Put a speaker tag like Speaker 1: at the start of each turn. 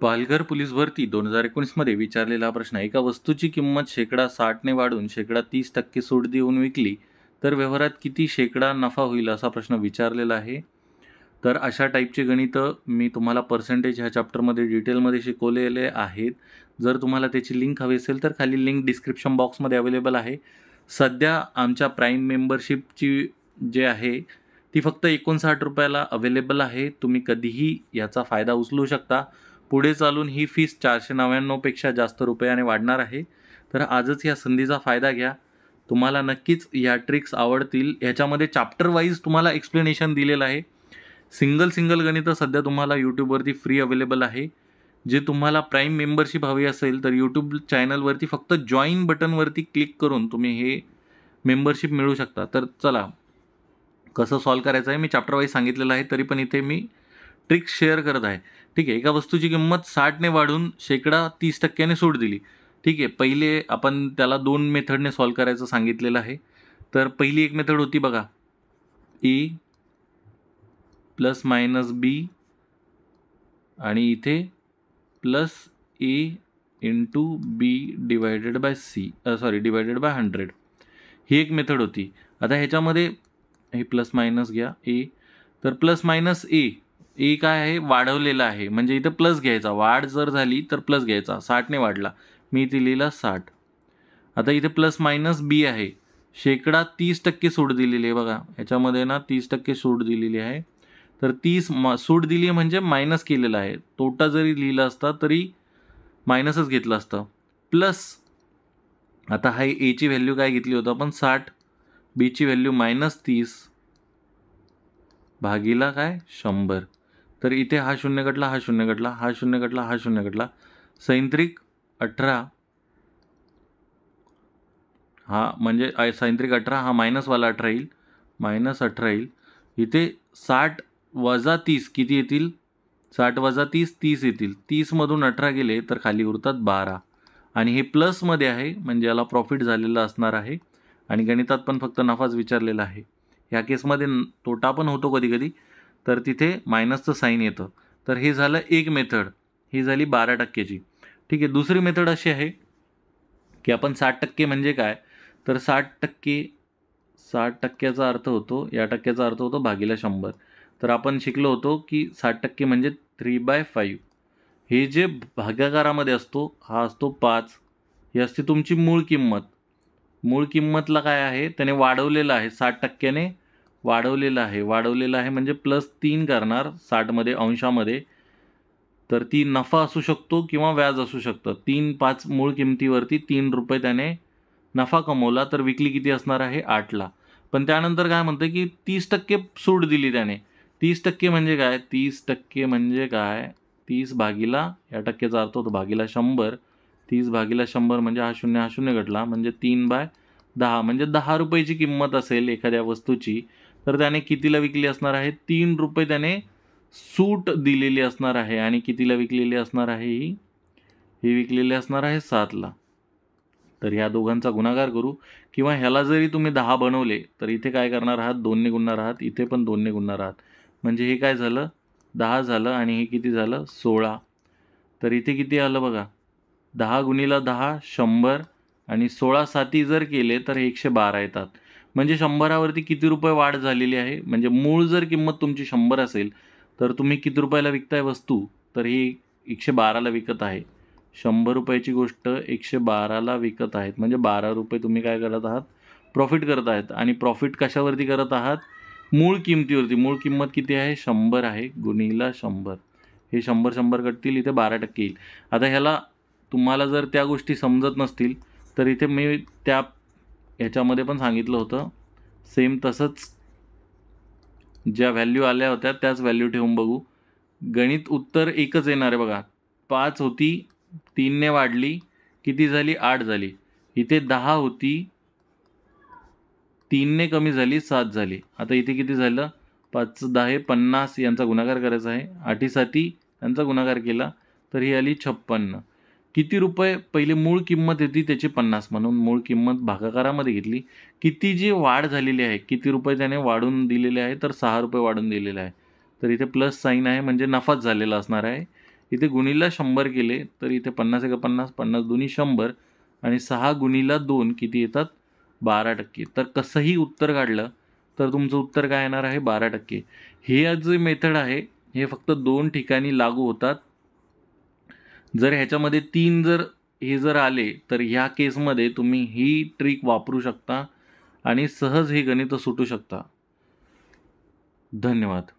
Speaker 1: Palghar police भरती दोन हजार एकोणीसमध्ये विचारलेला प्रश्न एका वस्तूची किंमत शेकडा साठने वाढून शेकडा तीस टक्के सूट देऊन विकली तर व्यवहारात किती शेकडा नफा होईल असा प्रश्न विचारलेला आहे तर अशा टाईपचे गणितं मी तुम्हाला पर्सेंटेज ह्या चॅप्टरमध्ये डिटेलमध्ये शिकवलेले आहेत जर तुम्हाला त्याची लिंक हवी असेल तर खाली लिंक डिस्क्रिप्शन बॉक्समध्ये अवेलेबल आहे सध्या आमच्या प्राईम मेंबरशिपची जे आहे ती फक्त एकोणसाठ रुपयाला अवेलेबल आहे तुम्ही कधीही याचा फायदा उचलू शकता पुढे चालून ही फीस चारशे नव्याण्णवपेक्षा जास्त रुपयाने वाढणार आहे तर आजच या संधीचा फायदा घ्या तुम्हाला नक्कीच या ट्रिक्स आवडतील ह्याच्यामध्ये चॅप्टर वाईज तुम्हाला एक्सप्लेनेशन दिलेलं आहे सिंगल सिंगल गणितं सध्या तुम्हाला यूट्यूबवरती फ्री अवेलेबल आहे जे तुम्हाला प्राईम मेंबरशिप हवी असेल तर यूट्यूब चॅनलवरती फक्त जॉईन बटनवरती क्लिक करून तुम्ही हे मेंबरशिप मिळू शकता तर चला कसं सॉल्व करायचं आहे मी चाप्टरवाईज सांगितलेलं आहे तरी पण इथे मी ट्रिक शेअर करत आहे ठीक आहे एका वस्तूची किंमत साठने वाढून शेकडा तीस टक्क्याने सूट दिली ठीक आहे पहिले आपण त्याला दोन मेथडने सॉल्व करायचं सांगितलेलं आहे तर पहिली एक मेथड होती बघा ए प्लस मायनस बी आणि इथे plus A into B divided by C sorry divided by hundred ही एक मेथड होती आता ह्याच्यामध्ये हे प्लस मायनस घ्या ए e. तर प्लस मायनस ए ए काय आहे वाढवलेलं आहे म्हणजे इथं प्लस घ्यायचा वाढ जर झाली तर प्लस घ्यायचा साठने वाढला मी इथे लिहिला साठ आता इथे प्लस मायनस बी आहे शेकडा तीस टक्के सूट दिलेली आहे बघा याच्यामध्ये ना तीस टक्के सूट दिलेली आहे तर तीस म सूट दिली म्हणजे मायनस केलेला आहे तोटा जरी लिहिला असता तरी मायनसच घेतलं असतं प्लस आता हा एची व्हॅल्यू काय घेतली होतं आपण साठ बीची व्हॅल्यू मायनस तीस भागीला काय शंभर तर इथे हा शून्य घटला हा शून्य घटला हा शून्य घटला हा शून्य घटला सैंत्रिक अठरा हा म्हणजे सैंत्रिक अठरा हा मायनसवाला अठरा येईल मायनस अठरा येईल इथे साठ वजा तीस किती येतील साठ वजा तीस तीस येतील तीसमधून अठरा गेले तर खाली उरतात बारा आणि हे प्लसमध्ये आहे म्हणजे याला प्रॉफिट झालेला असणार आहे आणि गणितात पण फक्त नफाच विचारलेला आहे ह्या केसमध्ये तोटा पण होतो कधी कधी तर तिथे मायनसचं साईन येतं तर हे झालं एक मेथड ही झाली बारा टक्क्याची ठीक आहे दुसरी मेथड अशी आहे की आपण साठ टक्के म्हणजे काय तर साठ टक्के साठ टक्क्याचा अर्थ होतो या टक्क्याचा अर्थ होतो भागीला शंभर तर आपण शिकलो होतो की साठ टक्के म्हणजे थ्री बाय फाईव्ह हे जे भाग्याकारामध्ये असतो हा असतो पाच ही असते तुमची मूळ किंमत मूळ किंमतला काय आहे त्याने वाढवलेलं आहे साठ टक्क्याने वाढवलेलं आहे वाढवलेलं आहे म्हणजे प्लस तीन करणार साठमध्ये अंशामध्ये तर ती नफा असू शकतो किंवा व्याज असू शकतं तीन पाच मूळ किमतीवरती तीन रुपये त्याने नफा कमवला तर विकली किती असणार आहे आठला पण त्यानंतर काय म्हणतं की तीस टक्के सूट दिली त्याने तीस टक्के म्हणजे काय तीस टक्के म्हणजे काय तीस भागीला या टक्केचा अर्थ होतो भागीला शंभर तीस भागीला शंभर म्हणजे हा शून्य हा शून्य घटला म्हणजे तीन बाय दहा म्हणजे दहा रुपयाची किंमत असेल एखाद्या वस्तूची तर त्याने कितीला विकली असणार आहे तीन रुपये त्याने सूट दिलेली असणार आहे आणि कितीला विकलेली असणार आहे ही ही विकलेली असणार आहे सातला तर ह्या दोघांचा गुणाकार करू किंवा ह्याला जरी तुम्ही दहा बनवले तर इथे काय करणार आहात दोनने गुणणार आहात इथे पण दोनने गुणणार आहात म्हणजे हे काय झालं दहा झालं आणि हे किती झालं सोळा तर इथे किती आलं बघा दहा गुणीला दहा शंभर आणि सोळा साती जर केले तर एकशे बारा येतात म्हणजे शंभरावरती किती रुपये वाढ झालेली आहे म्हणजे मूळ जर किंमत तुमची शंभर असेल तर तुम्ही किती रुपयाला विकताय वस्तू तर ही एकशे बाराला विकत आहे शंभर रुपयाची गोष्ट एकशे बाराला विकत आहेत म्हणजे बारा रुपये तुम्ही काय करत आहात प्रॉफिट करत आहेत आणि प्रॉफिट कशावरती करत आहात मूळ किमतीवरती मूळ किंमत किती आहे शंभर आहे गुणीला शंभर हे शंभर शंभर कटतील इथे बारा टक्के येईल आता ह्याला तुम्हाला जर त्या गोष्टी समजत नसतील तर इथे मी त्या याच्यामध्ये पण सांगितलं होतं सेम तसंच ज्या व्हॅल्यू आल्या होत्या त्याच व्हॅल्यू ठेवून बघू गणित उत्तर एकच येणार आहे बघा पाच होती तीनने वाढली किती झाली आठ झाली इथे दहा होती तीनने कमी झाली सात झाली आता इथे किती झालं पाच दहा हे पन्नास यांचा गुणाकार करायचा आहे आठीसाठी यांचा गुणाकार केला तर ही आली छप्पन्न किती रुपये पहिले मूळ किंमत येते त्याची पन्नास म्हणून मूळ किंमत भागाकारामध्ये घेतली किती जी वाढ झालेली आहे किती रुपये त्याने वाढून दिलेले आहे तर सहा रुपये वाढून दिलेले आहे तर इथे प्लस साईन आहे म्हणजे नफाच झालेला असणार आहे इथे गुणीला शंभर केले तर इथे पन्नास एका पन्नास पन्नास दोन्ही शंभर आणि सहा गुणीला दोन किती येतात बारा टक्के तर कसंही उत्तर काढलं तर तुमचं उत्तर काय येणार आहे बारा टक्के हे जे मेथड आहे हे फक्त दोन ठिकाणी लागू होतात जर ह्याच्यामध्ये तीन जर हे जर आले तर ह्या केसमध्ये तुम्ही ही ट्रिक वापरू शकता आणि सहज हे गणितं सुटू शकता धन्यवाद